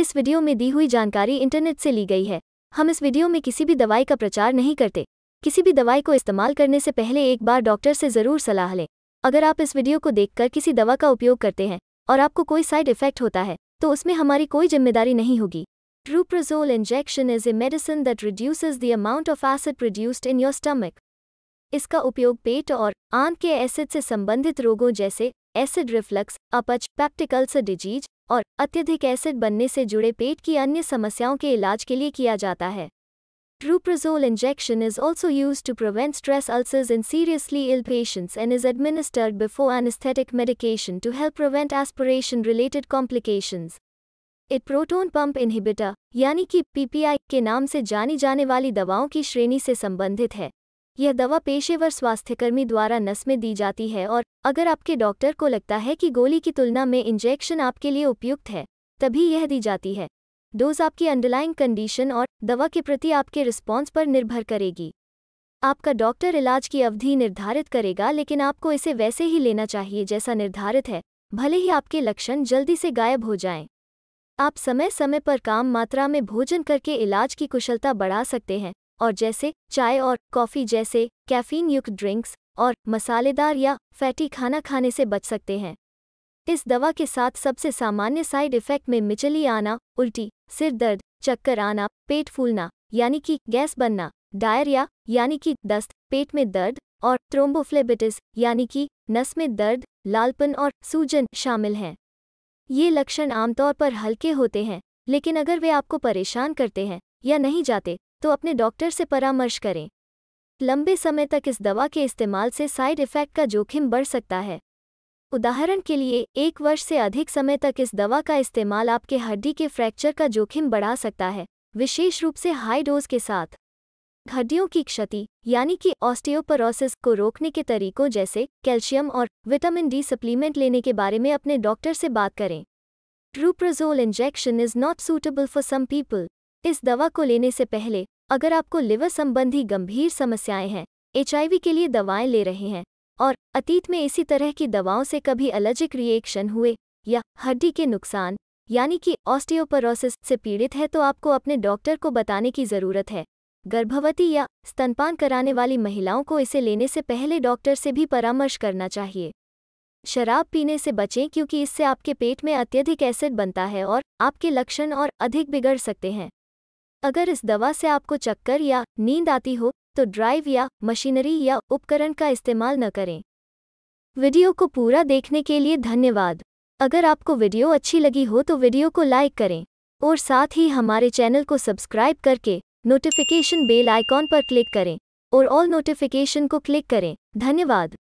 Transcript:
इस वीडियो में दी हुई जानकारी इंटरनेट से ली गई है हम इस वीडियो में किसी भी दवाई का प्रचार नहीं करते किसी भी दवाई को इस्तेमाल करने से पहले एक बार डॉक्टर से ज़रूर सलाह लें अगर आप इस वीडियो को देखकर किसी दवा का उपयोग करते हैं और आपको कोई साइड इफेक्ट होता है तो उसमें हमारी कोई जिम्मेदारी नहीं होगी Truprozol injection is a medicine that reduces the amount of acid produced in your stomach इसका उपयोग पेट और आंत के एसिड से संबंधित रोगों जैसे एसिड रिफ्लक्स अपच पैप्टिकल्स डिजीज और अत्यधिक एसिड बनने से जुड़े पेट की अन्य समस्याओं के इलाज के लिए किया जाता है Truprozol injection is also use to prevent stress ulcers in seriously ill patients and is administered before anaesthetic medication to help prevent aspiration related complications it proton pump inhibitor यानी कि पीपीआई के नाम से जानी जाने वाली दवाओं की श्रेणी से संबंधित है यह दवा पेशेवर स्वास्थ्यकर्मी द्वारा नस में दी जाती है और अगर आपके डॉक्टर को लगता है कि गोली की तुलना में इंजेक्शन आपके लिए उपयुक्त है तभी यह दी जाती है डोज आपकी अंडरलाइंग कंडीशन और दवा के प्रति आपके रिस्पॉन्स पर निर्भर करेगी आपका डॉक्टर इलाज की अवधि निर्धारित करेगा लेकिन आपको इसे वैसे ही लेना चाहिए जैसा निर्धारित है भले ही आपके लक्षण जल्दी से गायब हो जाएं। आप समय समय पर काम मात्रा में भोजन करके इलाज की कुशलता बढ़ा सकते हैं और जैसे चाय और कॉफ़ी जैसे कैफीन युक्त ड्रिंक्स और मसालेदार या फैटी खाना खाने से बच सकते हैं इस दवा के साथ सबसे सामान्य साइड इफ़ेक्ट में मिचली आना उल्टी सिर दर्द चक्कर आना पेट फूलना यानी कि गैस बनना डायरिया यानी कि दस्त पेट में दर्द और थ्रोम्बोफ्लेबिटिस यानी कि नस में दर्द लालपन और सूजन शामिल हैं ये लक्षण आमतौर पर हल्के होते हैं लेकिन अगर वे आपको परेशान करते हैं या नहीं जाते तो अपने डॉक्टर से परामर्श करें लंबे समय तक इस दवा के इस्तेमाल से साइड इफ़ेक्ट का जोखिम बढ़ सकता है उदाहरण के लिए एक वर्ष से अधिक समय तक इस दवा का इस्तेमाल आपके हड्डी के फ्रैक्चर का जोखिम बढ़ा सकता है विशेष रूप से हाई डोज के साथ हड्डियों की क्षति यानी कि ऑस्टियोपरोसिस को रोकने के तरीकों जैसे कैल्शियम और विटामिन डी सप्लीमेंट लेने के बारे में अपने डॉक्टर से बात करें Truprozol injection is not suitable for some people इस दवा को लेने से पहले अगर आपको लिवर संबंधी गंभीर समस्याएं हैं एचआईवी के लिए दवाएं ले रहे हैं और अतीत में इसी तरह की दवाओं से कभी एलर्जिक रिएक्शन हुए या हड्डी के नुकसान यानी कि ऑस्टियोपरोसिस से पीड़ित है तो आपको अपने डॉक्टर को बताने की ज़रूरत है गर्भवती या स्तनपान कराने वाली महिलाओं को इसे लेने से पहले डॉक्टर से भी परामर्श करना चाहिए शराब पीने से बचें क्योंकि इससे आपके पेट में अत्यधिक एसिड बनता है और आपके लक्षण और अधिक बिगड़ सकते हैं अगर इस दवा से आपको चक्कर या नींद आती हो तो ड्राइव या मशीनरी या उपकरण का इस्तेमाल न करें वीडियो को पूरा देखने के लिए धन्यवाद अगर आपको वीडियो अच्छी लगी हो तो वीडियो को लाइक करें और साथ ही हमारे चैनल को सब्सक्राइब करके नोटिफिकेशन बेल आइकॉन पर क्लिक करें और ऑल नोटिफिकेशन को क्लिक करें धन्यवाद